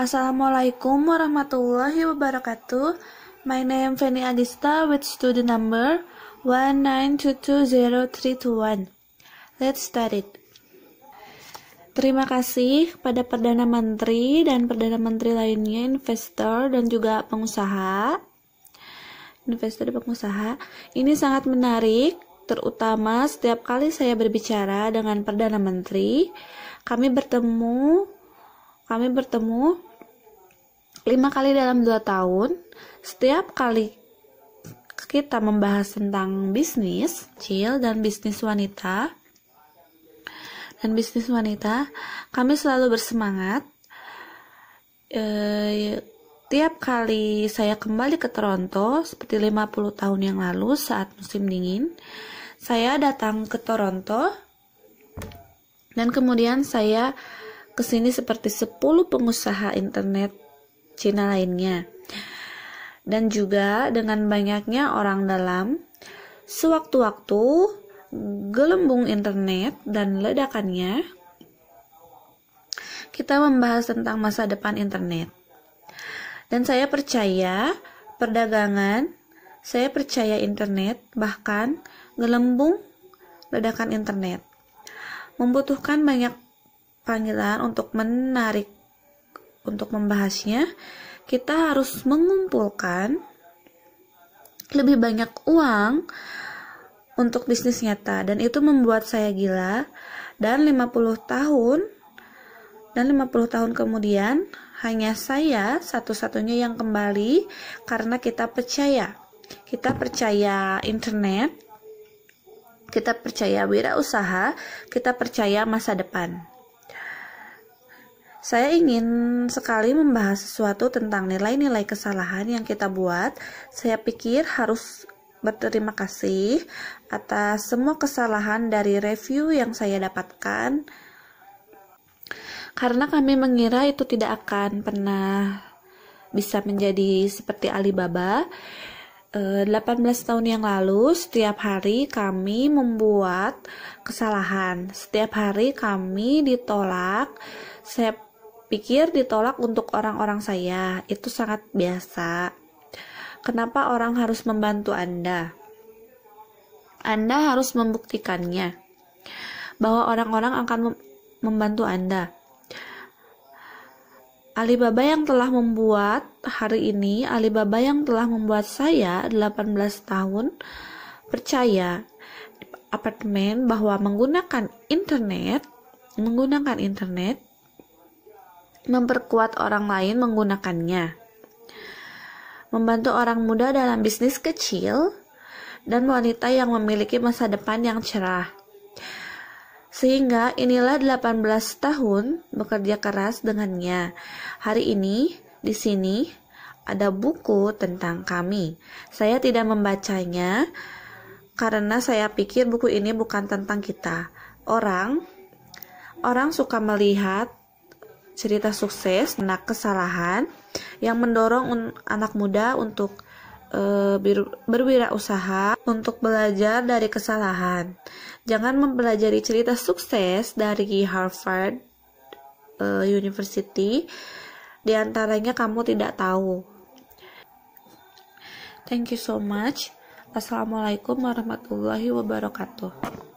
Assalamualaikum warahmatullahi wabarakatuh. My name Feni Adista with student number 19220321. Let's start it. Terima kasih kepada Perdana Menteri dan Perdana Menteri lainnya, investor dan juga pengusaha. Investor dan pengusaha, ini sangat menarik terutama setiap kali saya berbicara dengan Perdana Menteri, kami bertemu kami bertemu lima kali dalam dua tahun setiap kali kita membahas tentang bisnis kecil dan bisnis wanita dan bisnis wanita kami selalu bersemangat e, tiap kali saya kembali ke Toronto seperti 50 tahun yang lalu saat musim dingin saya datang ke Toronto dan kemudian saya kesini seperti 10 pengusaha internet Cina lainnya. Dan juga dengan banyaknya orang dalam, sewaktu-waktu gelembung internet dan ledakannya, kita membahas tentang masa depan internet. Dan saya percaya perdagangan, saya percaya internet, bahkan gelembung ledakan internet. Membutuhkan banyak panggilan untuk menarik untuk membahasnya, kita harus mengumpulkan lebih banyak uang untuk bisnis nyata dan itu membuat saya gila dan 50 tahun dan 50 tahun kemudian hanya saya satu-satunya yang kembali karena kita percaya kita percaya internet kita percaya wirausaha kita percaya masa depan saya ingin sekali membahas sesuatu tentang nilai-nilai kesalahan yang kita buat. Saya pikir harus berterima kasih atas semua kesalahan dari review yang saya dapatkan karena kami mengira itu tidak akan pernah bisa menjadi seperti Alibaba. 18 eh, tahun yang lalu, setiap hari kami membuat kesalahan. Setiap hari kami ditolak. Saya pikir ditolak untuk orang-orang saya itu sangat biasa. Kenapa orang harus membantu Anda? Anda harus membuktikannya bahwa orang-orang akan membantu Anda. Alibaba yang telah membuat hari ini, Alibaba yang telah membuat saya 18 tahun percaya apartemen bahwa menggunakan internet, menggunakan internet memperkuat orang lain menggunakannya, membantu orang muda dalam bisnis kecil, dan wanita yang memiliki masa depan yang cerah. Sehingga inilah 18 tahun bekerja keras dengannya. Hari ini di sini ada buku tentang kami. Saya tidak membacanya karena saya pikir buku ini bukan tentang kita. Orang orang suka melihat cerita sukses, anak kesalahan yang mendorong anak muda untuk e, berwirausaha untuk belajar dari kesalahan. Jangan mempelajari cerita sukses dari Harvard e, University, di antaranya kamu tidak tahu. Thank you so much. Assalamualaikum warahmatullahi wabarakatuh.